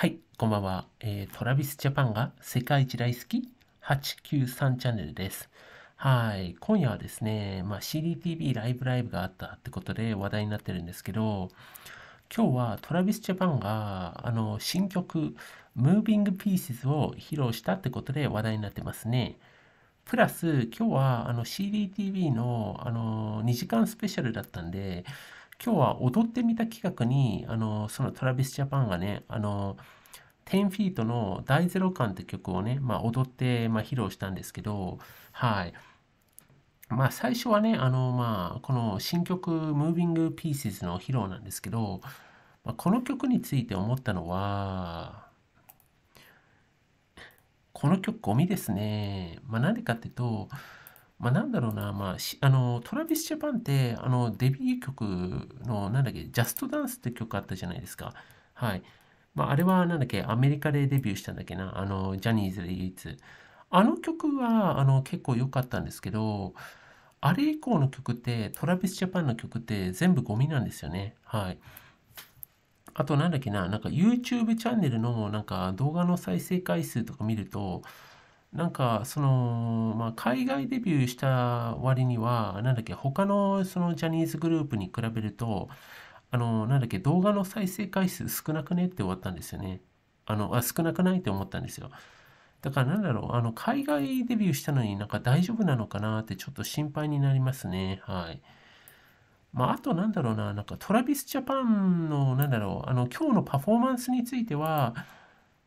はい、こんばんは、えー。トラビスジャパンが世界一大好き893チャンネルです。はい、今夜はですね、まあ、CDTV ライブライブがあったってことで話題になってるんですけど、今日はトラビスジャパンがあの新曲 Moving Pieces を披露したってことで話題になってますね。プラス今日はあの CDTV のあの2時間スペシャルだったんで、今日は踊ってみた企画に、あの、そのトラビスジャパンがね、あの、10フィートの大ゼロ感って曲をね、まあ、踊って、まあ、披露したんですけど、はい。まあ、最初はね、あの、まあ、この新曲、ムービングピースの披露なんですけど、まあ、この曲について思ったのは、この曲ゴミですね。まあ、なんでかっていうと、まあ、なんだろうな、まあ、あの、トラビス・ジャパンって、あの、デビュー曲の、なんだっけ、ジャストダンスって曲あったじゃないですか。はい。まあ、あれは、なんだっけ、アメリカでデビューしたんだっけな、あの、ジャニーズで唯一。あの曲は、あの、結構良かったんですけど、あれ以降の曲って、トラビス・ジャパンの曲って全部ゴミなんですよね。はい。あと、なんだっけな、なんか YouTube チャンネルのなんか動画の再生回数とか見ると、なんか、その、まあ、海外デビューした割には、なんだっけ、他のそのジャニーズグループに比べると、あの、なんだっけ、動画の再生回数少なくねって終わったんですよね。あの、あ、少なくないって思ったんですよ。だからなんだろう、あの、海外デビューしたのになんか大丈夫なのかなってちょっと心配になりますね。はい。まあ、あとなんだろうな、なんかトラビスジャパンの、なんだろう、あの、今日のパフォーマンスについては、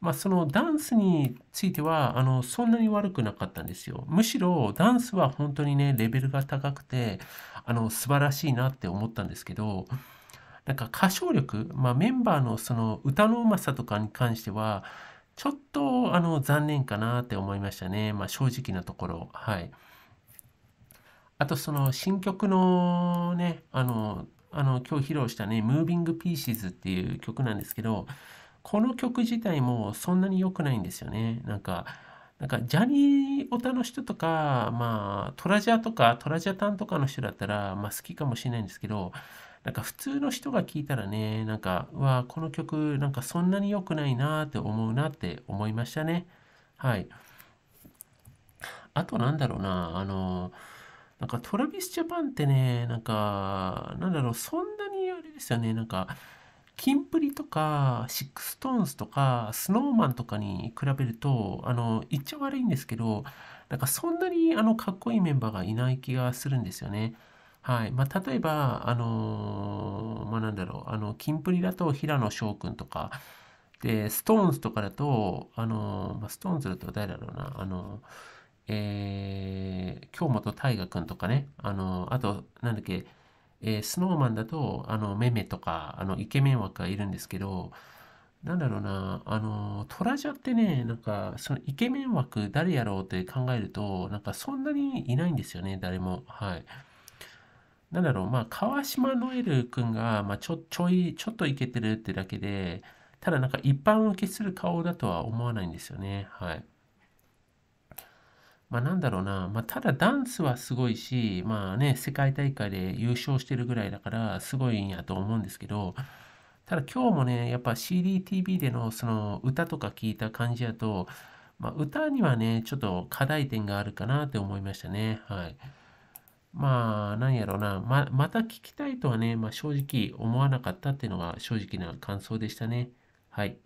まあ、そのダンスについてはあのそんなに悪くなかったんですよ。むしろダンスは本当にねレベルが高くてあの素晴らしいなって思ったんですけどなんか歌唱力、まあ、メンバーのその歌のうまさとかに関してはちょっとあの残念かなって思いましたね、まあ、正直なところ。はい、あとその新曲のねあのあの今日披露したね「Moving Pieces」っていう曲なんですけどこの曲自体もそんなに良くないんですよね。なんか、なんかジャニーオタの人とか、まあ、トラジャとか、トラジャタンとかの人だったら、まあ、好きかもしれないんですけど、なんか普通の人が聞いたらね、なんか、うわ、この曲、なんかそんなに良くないなって思うなって思いましたね。はい。あとなんだろうな、あの、なんかトラビスジャパンってね、なんか、なんだろう、そんなにあれですよね、なんか、キンプリとか、シックストーンズとか、スノーマンとかに比べると、あの、言っちゃ悪いんですけど、なんかそんなにあの、かっこいいメンバーがいない気がするんですよね。はい。まあ、例えば、あのー、まあ、なんだろう、あの、キンプリだと平野翔くんとか、で、ストーンズとかだと、あのー、まあ、ストーンズだと誰だろうな、あのー、えー、京本大我くんとかね、あのー、あと、なんだっけ、えー、スノーマンだと、あの、メメとか、あの、イケメン枠がいるんですけど、なんだろうな、あの、トラジャってね、なんか、そのイケメン枠誰やろうって考えると、なんかそんなにいないんですよね、誰も。はい。なんだろう、まあ、川島ノエル君が、まあ、ちょ、ちょい、ちょっといけてるってだけで、ただなんか一般受けする顔だとは思わないんですよね。はい。まあ、なんだろうな、まあ、ただダンスはすごいし、まあね、世界大会で優勝してるぐらいだからすごいんやと思うんですけど、ただ今日もね、やっぱ CDTV でのその歌とか聞いた感じやと、まあ、歌にはね、ちょっと課題点があるかなって思いましたね。はい。まあ、なんやろうな、ま、また聞きたいとはね、まあ、正直思わなかったっていうのが正直な感想でしたね。はい。